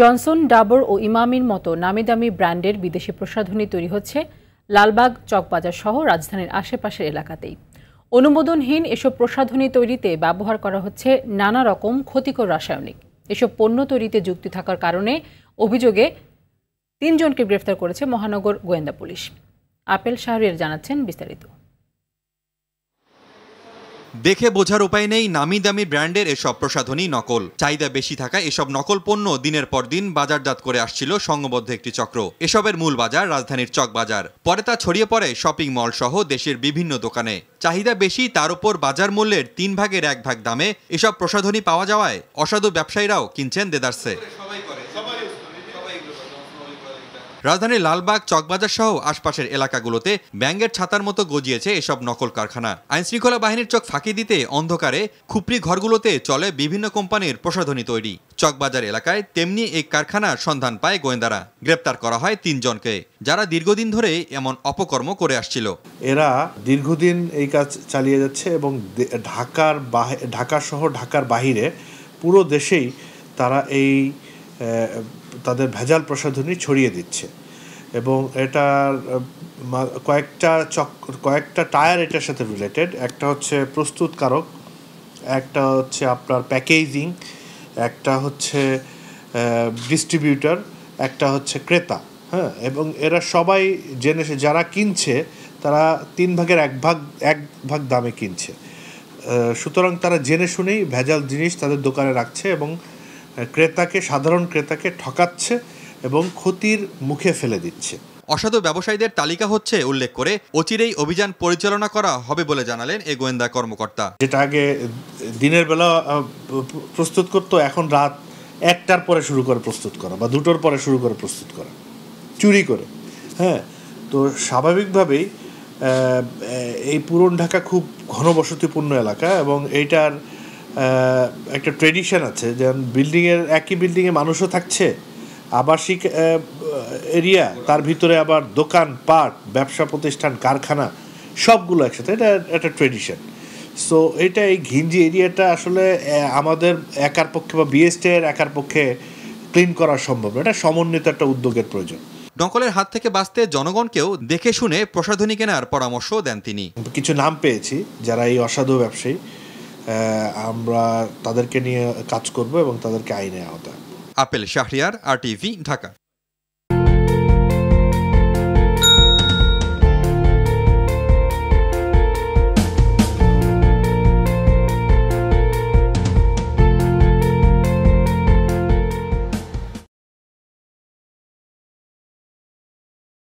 Johnson Dabur ও ইমামির মতো নামি দামি ব্র্যান্ডের বিদেশি প্রসাধনী তৈরি হচ্ছে লালবাগ চকবাজার সহ রাজধানীর আশেপাশের এলাকাতেই অনুমোদনহীন এসব প্রসাধনী তৈরিতে ব্যবহার করা হচ্ছে নানা রকম ক্ষতিকর রাসায়নিক এসব পণ্য তৈরিতে যুক্তি থাকার কারণে অভিযোগে তিনজনকে গ্রেফতার করেছে মহানগর গোয়েন্দা পুলিশ আপেল শাহরিয়ার জানাচ্ছেন বিস্তারিত দেখে বোঝার উপায় নেই নামি দামি ব্র্যান্ডের এসব প্রসাধনী নকল চাহিদা বেশি থাকায় এসব নকল পণ্য দিনের পর দিন বাজারজাত করে আসছিল সংঘবদ্ধ একটি চক্র এসবের মূল বাজার রাজধানীর চক বাজার পরে তা ছড়িয়ে পড়ে শপিং মল সহ দেশের বিভিন্ন দোকানে চাহিদা বেশি তার উপর বাজার মূল্যের তিন ভাগের এক ভাগ দামে এসব প্রসাধনী পাওয়া যাওয়ায় অসাধু ব্যবসায়ীরাও কিনছেন দেদার্সে রাজধানীর লালবাগ চকবাজার সহ আশপাশের এলাকাগুলোতে ব্যাঙ্গের ছাতার মতো গজিয়েছে এসব নকল কারখানা শৃঙ্খলা বাহিনীর চোখ ফাঁকি দিতে অন্ধকারে খুপড়ি ঘরগুলোতে চলে বিভিন্ন কোম্পানির প্রসাধনী তৈরি চকবাজার এলাকায় তেমনি এই কারখানার সন্ধান পায় গোয়েন্দারা গ্রেপ্তার করা হয় তিনজনকে যারা দীর্ঘদিন ধরে এমন অপকর্ম করে আসছিল এরা দীর্ঘদিন এই কাজ চালিয়ে যাচ্ছে এবং ঢাকার ঢাকা সহ ঢাকার বাহিরে পুরো দেশেই তারা এই তাদের ভেজাল প্রসাধনী ছড়িয়ে দিচ্ছে এবং এটার কয়েকটা চক কয়েকটা টায়ার এটার সাথে রিলেটেড একটা হচ্ছে প্রস্তুতকারক একটা হচ্ছে আপনার প্যাকেজিং একটা হচ্ছে ডিস্ট্রিবিউটার একটা হচ্ছে ক্রেতা হ্যাঁ এবং এরা সবাই জেনে যারা কিনছে তারা তিন ভাগের এক ভাগ এক ভাগ দামে কিনছে সুতরাং তারা জেনে শুনেই ভেজাল জিনিস তাদের দোকানে রাখছে এবং ক্রেতাকে সাধারণ ক্রেতাকে ঠকাচ্ছে এবং ক্ষতির মুখে ফেলে দিচ্ছে অসাধু ব্যবসায়ীদের তালিকা হচ্ছে উল্লেখ করে অচিরেই অভিযান পরিচালনা করা হবে বলে জানালেন এ গোয়েন্দা কর্মকর্তা যেটা আগে দিনের বেলা প্রস্তুত করতো এখন রাত একটার পরে শুরু করে প্রস্তুত করা বা দুটোর পরে শুরু করে প্রস্তুত করা চুরি করে হ্যাঁ তো স্বাভাবিকভাবেই এই পুরন ঢাকা খুব ঘনবসতিপূর্ণ এলাকা এবং এইটার একটা ট্রেডিশন আছে যেমন বিল্ডিংয়ের একই বিল্ডিংয়ে মানুষও থাকছে আবাসিক এরিয়া তার ভিতরে আবার দোকান পাট ব্যবসা প্রতিষ্ঠান কারখানা সবগুলো একসাথে এটা একটা ট্রেডিশন সো এটা এই ঘিঞ্জি এরিয়াটা আসলে আমাদের একার পক্ষে বা বিএসটি এর একার পক্ষে ক্লিন করা সম্ভব না এটা সমন্বিত একটা উদ্যোগের প্রয়োজন নকলের হাত থেকে বাঁচতে জনগণকেও দেখে শুনে প্রসাধনী কেনার পরামর্শ দেন তিনি কিছু নাম পেয়েছি যারা এই অসাধু ব্যবসায়ী আমরা তাদেরকে নিয়ে কাজ করব এবং তাদেরকে আইনে আওতায় আপেল শাহরিয়ার আর টিভি ঢাকা